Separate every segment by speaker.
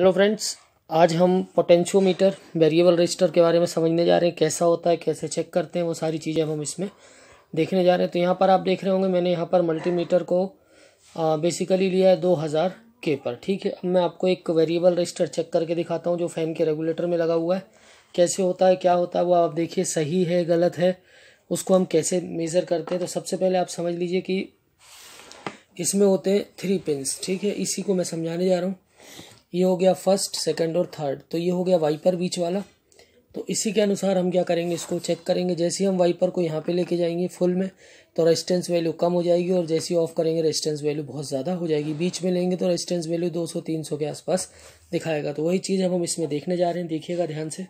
Speaker 1: hello friends आज हम potentiometer variable resistor के बारे में समझने जा रहे हैं कैसा होता है कैसे चेक करते हैं वो सारी चीज़ें हम इसमें देखने जा रहे हैं तो यहाँ पर आप देख रहे होंगे मैंने यहाँ पर मल्टीमीटर को आ, बेसिकली लिया है दो हज़ार के पर ठीक है अब मैं आपको एक वेरिएबल रजिस्टर चेक करके दिखाता हूँ जो फ़ैन के रेगुलेटर में लगा हुआ है कैसे होता है क्या होता है वो आप देखिए सही है गलत है उसको हम कैसे मेज़र करते हैं तो सबसे पहले आप समझ लीजिए कि इसमें होते हैं थ्री पिन्स ठीक है इसी को मैं समझाने जा रहा हूँ ये हो गया फर्स्ट सेकंड और थर्ड तो ये हो गया वाइपर बीच वाला तो इसी के अनुसार हम क्या करेंगे इसको चेक करेंगे जैसे हम वाइपर को यहाँ पे लेके जाएंगे फुल में तो रेजिस्टेंस वैल्यू कम हो जाएगी और जैसे ऑफ करेंगे रेजिस्टेंस वैल्यू बहुत ज़्यादा हो जाएगी बीच में लेंगे तो रेजिस्टेंस वैल्यू 200-300 के आसपास दिखाएगा तो वही चीज़ हम इसमें देखने जा रहे हैं देखिएगा ध्यान से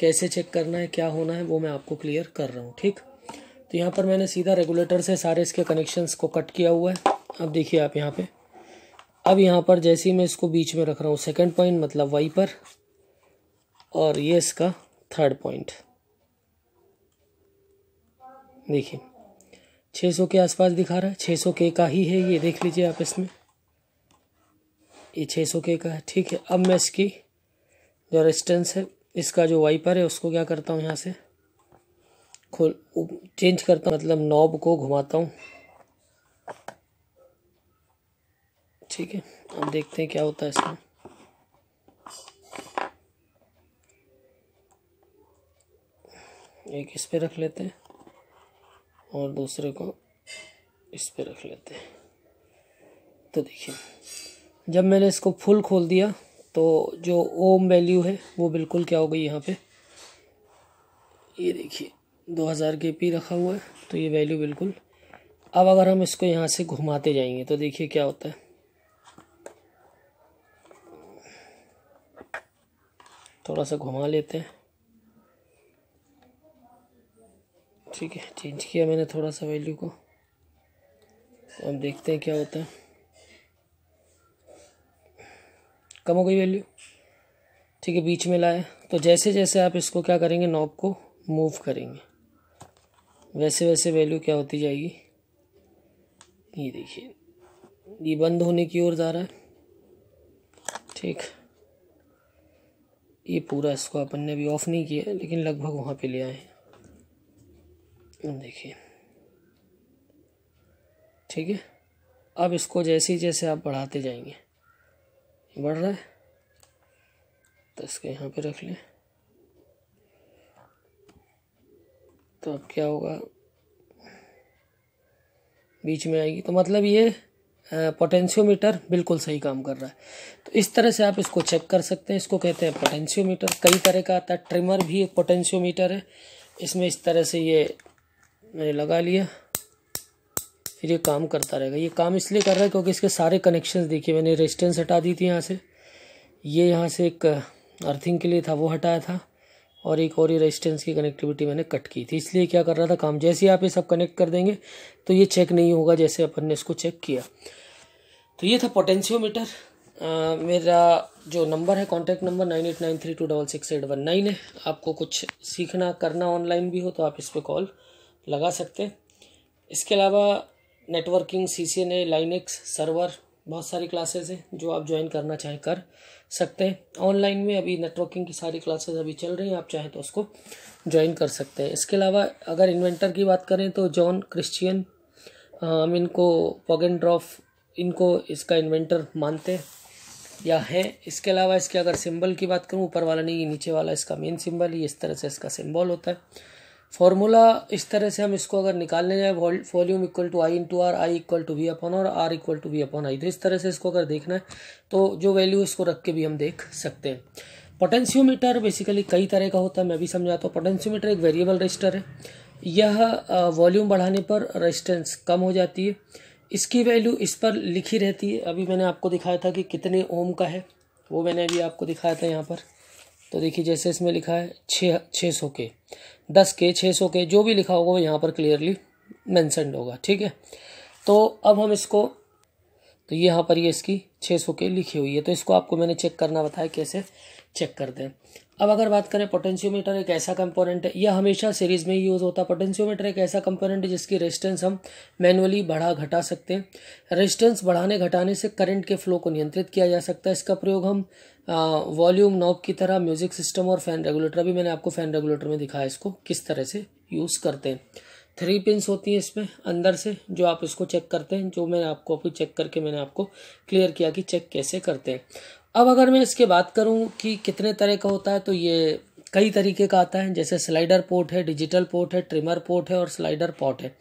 Speaker 1: कैसे चेक करना है क्या होना है वो मैं आपको क्लियर कर रहा हूँ ठीक तो यहाँ पर मैंने सीधा रेगुलेटर से सारे इसके कनेक्शंस को कट किया हुआ है अब देखिए आप यहाँ पर अब यहाँ पर जैसे ही मैं इसको बीच में रख रहा हूँ सेकंड पॉइंट मतलब वाई पर और ये इसका थर्ड पॉइंट देखिए 600 के आसपास दिखा रहा है 600 के का ही है ये देख लीजिए आप इसमें ये 600 के का है ठीक है अब मैं इसकी जो रेस्टेंस है इसका जो वाइपर है उसको क्या करता हूँ यहाँ से खोल चेंज करता हूँ मतलब नॉब को घुमाता हूँ ठीक है अब देखते हैं क्या होता है इसमें एक इस पे रख लेते हैं और दूसरे को इस पे रख लेते हैं तो देखिए जब मैंने इसको फुल खोल दिया तो जो ओम वैल्यू है वो बिल्कुल क्या हो गई यहाँ पे ये देखिए 2000 के पी रखा हुआ है तो ये वैल्यू बिल्कुल अब अगर हम इसको यहाँ से घुमाते जाएंगे तो देखिए क्या होता है थोड़ा सा घुमा लेते हैं ठीक है चेंज किया मैंने थोड़ा सा वैल्यू को अब देखते हैं क्या होता है कम हो गई वैल्यू ठीक है बीच में लाए तो जैसे जैसे आप इसको क्या करेंगे नॉब को मूव करेंगे वैसे वैसे वैल्यू क्या होती जाएगी ये देखिए ये बंद होने की ओर जा रहा है ठीक ये पूरा इसको अपन ने अभी ऑफ नहीं किया है लेकिन लगभग वहाँ पे ले आए देखिए ठीक है अब इसको जैसे ही जैसे आप बढ़ाते जाएंगे बढ़ रहा है तो इसको यहाँ पे रख लें तो अब क्या होगा बीच में आएगी तो मतलब ये पोटेंशियोमीटर बिल्कुल सही काम कर रहा है तो इस तरह से आप इसको चेक कर सकते हैं इसको कहते हैं पोटेंशियोमीटर कई तरह का आता है ट्रिमर भी एक पोटेंशियोमीटर है इसमें इस तरह से ये मैंने लगा लिया फिर ये काम करता रहेगा ये काम इसलिए कर रहा है क्योंकि इसके सारे कनेक्शंस देखिए मैंने रेजिस्टेंस हटा दी थी यहाँ से ये यहाँ से एक अर्थिंग के लिए था वो हटाया था और एक और ही रेजिस्टेंस की कनेक्टिविटी मैंने कट की थी इसलिए क्या कर रहा था काम जैसे ही आप ये सब कनेक्ट कर देंगे तो ये चेक नहीं होगा जैसे अपन ने इसको चेक किया तो ये था पोटेंशियोमीटर मेरा जो नंबर है contact number nine eight nine three two double six eight one nine है आपको कुछ सीखना करना ऑनलाइन भी हो तो आप इस पर कॉल लगा सकते हैं इसके अलावा networking C C N A X server बहुत सारी क्लासेस हैं जो आप ज्वाइन करना चाहें कर सकते हैं ऑनलाइन में अभी नेटवर्किंग की सारी क्लासेस अभी चल रही हैं आप चाहें तो उसको ज्वाइन कर सकते हैं इसके अलावा अगर इन्वेंटर की बात करें तो जॉन क्रिश्चियन हम इनको पॉगेंड्रॉफ इनको इसका इन्वेंटर मानते या हैं इसके अलावा इसके अगर सिंबल की बात करूँ ऊपर वाला नहीं ये नीचे वाला इसका मेन सिंबल ही इस तरह से इसका सिंबल होता है फॉर्मूला इस तरह से हम इसको अगर निकालने जाए volume equal to I into R I equal to V upon और R equal to V upon I तो इस तरह से इसको अगर देखना है तो जो वैल्यू इसको रख के भी हम देख सकते हैं पोटेंशियोमीटर बेसिकली कई तरह का होता है मैं भी समझाता हूँ पोटेंशियोमीटर एक वेरिएबल रजिस्टर है यह वॉल्यूम बढ़ाने पर रजिस्टेंस कम हो जाती है इसकी वैल्यू इस पर लिखी रहती है अभी मैंने आपको दिखाया था कि कितने ओम का है वो मैंने अभी आपको दिखाया था यहाँ पर तो देखिए जैसे इसमें लिखा है छः छः सौ के दस के छः सौ के जो भी लिखा होगा वो यहाँ पर क्लियरली मैंसनड होगा ठीक है तो अब हम इसको तो यहाँ पर ये इसकी 600 के लिखी हुई है तो इसको आपको मैंने चेक करना बताया कैसे चेक कर दें अब अगर बात करें पोटेंशियोमीटर एक ऐसा कंपोनेंट है यह हमेशा सीरीज में ही यूज़ होता है पोटेंशियोमीटर एक ऐसा कंपोनेंट है जिसकी रेजिस्टेंस हम मैनुअली बढ़ा घटा सकते हैं रेजिस्टेंस बढ़ाने घटाने से करंट के फ्लो को नियंत्रित किया जा सकता है इसका प्रयोग हम वॉल्यूम नॉब की तरह म्यूज़िक सिस्टम और फैन रेगुलेटर भी मैंने आपको फैन रेगुलेटर में दिखाया इसको किस तरह से यूज़ करते हैं थ्री पिंस होती हैं इसमें अंदर से जो आप इसको चेक करते हैं जो मैंने आपको अभी चेक करके मैंने आपको क्लियर किया कि चेक कैसे करते हैं अब अगर मैं इसके बात करूं कि कितने तरह का होता है तो ये कई तरीके का आता है जैसे स्लाइडर पोर्ट है डिजिटल पोर्ट है ट्रिमर पोर्ट है और स्लाइडर पॉट है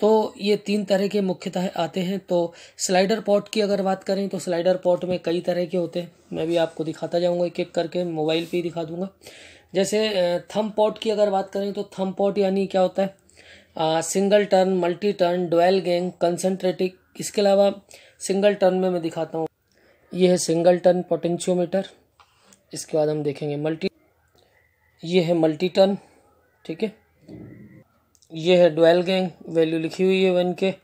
Speaker 1: तो ये तीन तरह के मुख्यतः आते हैं तो स्लाइडर पॉट की अगर बात करें तो स्लाइडर पॉट में कई तरह के होते हैं मैं भी आपको दिखाता जाऊँगा एक एक करके मोबाइल पे ही दिखा दूंगा जैसे थम पॉट की अगर बात करें तो थम पॉट यानी क्या होता है single turn multi turn dual gang concentric इसके अलावा सिंगल टर्न में मैं दिखाता हूँ ये है सिंगल टर्न पोटेंशियोमीटर इसके बाद हम देखेंगे मल्टी ये है मल्टी टर्न ठीक है ये है डोयल गेंग वैल्यू लिखी हुई है वन के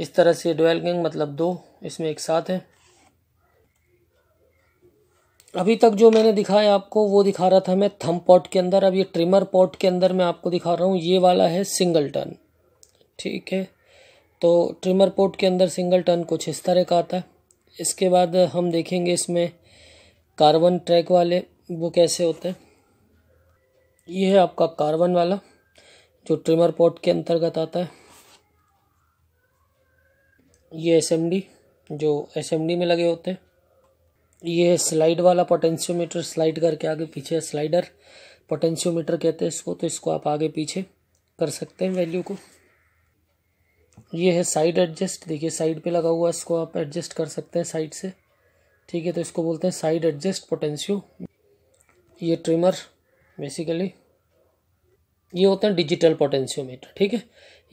Speaker 1: इस तरह से डोयल गेंग मतलब दो इसमें एक साथ है अभी तक जो मैंने दिखाया आपको वो दिखा रहा था मैं थम पॉट के अंदर अब ये ट्रिमर पॉट के अंदर मैं आपको दिखा रहा हूँ ये वाला है सिंगल टर्न ठीक है तो ट्रिमर पॉट के अंदर सिंगल टर्न कुछ इस तरह का आता है इसके बाद हम देखेंगे इसमें कार्बन ट्रैक वाले वो कैसे होते हैं ये है आपका कार्बन वाला जो ट्रिमर पॉट के अंतर्गत आता है ये एस जो एस में लगे होते हैं ये स्लाइड वाला पोटेंशियोमीटर स्लाइड करके आगे पीछे स्लाइडर पोटेंशियोमीटर कहते हैं इसको तो इसको आप आगे पीछे कर सकते हैं वैल्यू को ये है साइड एडजस्ट देखिए साइड पे लगा हुआ इसको आप एडजस्ट कर सकते हैं साइड से ठीक है तो इसको बोलते हैं साइड एडजस्ट पोटेंशियो ये ट्रिमर बेसिकली ये होते हैं डिजिटल पोटेंशियोमीटर ठीक है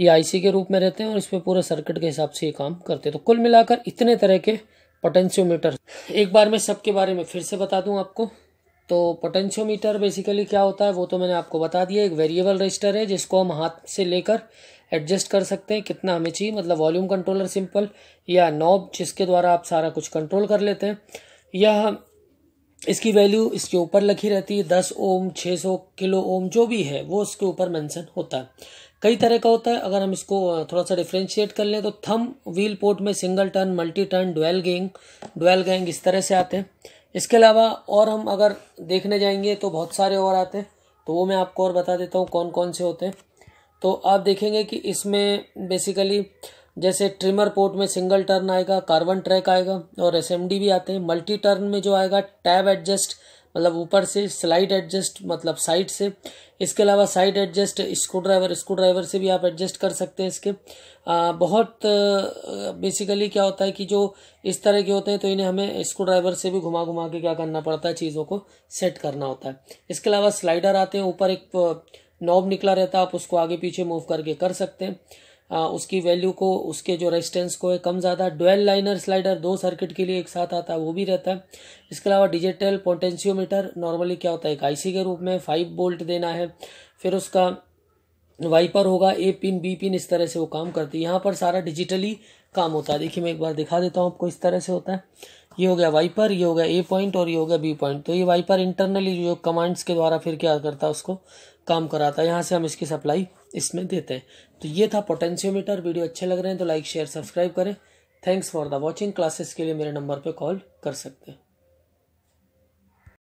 Speaker 1: ये आईसी के रूप में रहते हैं और इस पर पूरे सर्किट के हिसाब से ये काम करते हैं तो कुल मिलाकर इतने तरह के पोटेंशियोमीटर एक बार मैं सबके बारे में फिर से बता दूं आपको तो पोटेंशियोमीटर बेसिकली क्या होता है वो तो मैंने आपको बता दिया एक वेरिएबल रजिस्टर है जिसको हम हाथ से लेकर एडजस्ट कर सकते हैं कितना हमें चाहिए मतलब वॉल्यूम कंट्रोलर सिंपल या नॉब जिसके द्वारा आप सारा कुछ कंट्रोल कर लेते हैं यह इसकी वैल्यू इसके ऊपर लिखी रहती है दस ओम छः सौ किलो ओम जो भी है वो उसके ऊपर मैंसन होता है कई तरह का होता है अगर हम इसको थोड़ा सा डिफ्रेंशिएट कर लें तो थम व्हील पोर्ट में single turn multi turn dual gang dual gang इस तरह से आते हैं इसके अलावा और हम अगर देखने जाएंगे तो बहुत सारे और आते हैं तो वो मैं आपको और बता देता हूँ कौन कौन से होते हैं तो आप देखेंगे कि इसमें बेसिकली जैसे ट्रिमर पोर्ट में सिंगल टर्न आएगा कार्बन ट्रैक आएगा और एस भी आते हैं मल्टी टर्न में जो आएगा टैब एडजस्ट मतलब ऊपर से स्लाइड एडजस्ट मतलब साइड से इसके अलावा side adjust screwdriver screwdriver से भी आप एडजस्ट कर सकते हैं इसके आ, बहुत बेसिकली क्या होता है कि जो इस तरह के होते हैं तो इन्हें हमें स्क्रू ड्राइवर से भी घुमा घुमा के क्या करना पड़ता है चीज़ों को सेट करना होता है इसके अलावा स्लाइडर आते हैं ऊपर एक नॉब निकला रहता है आप उसको आगे पीछे मूव करके कर सकते हैं उसकी वैल्यू को उसके जो रेजिस्टेंस को है कम ज़्यादा डुअल लाइनर स्लाइडर दो सर्किट के लिए एक साथ आता है वो भी रहता है इसके अलावा डिजिटल पोटेंशियोमीटर नॉर्मली क्या होता है एक आईसी के रूप में फाइव बोल्ट देना है फिर उसका वाइपर होगा ए पिन बी पिन इस तरह से वो काम करती है यहाँ पर सारा डिजिटली काम होता है देखिए मैं एक बार दिखा देता हूँ आपको इस तरह से होता है ये हो गया वाइपर ये हो गया ए पॉइंट और ये हो गया बी पॉइंट तो ये वाइपर इंटरनली जो कमांड्स के द्वारा फिर क्या करता है उसको काम कराता है यहाँ से हम इसकी सप्लाई इसमें देते हैं तो ये था पोटेंशियोमीटर वीडियो अच्छे लग रहे हैं तो लाइक शेयर सब्सक्राइब करें thanks for the watching classes के लिए मेरे नंबर पर कॉल कर सकते हैं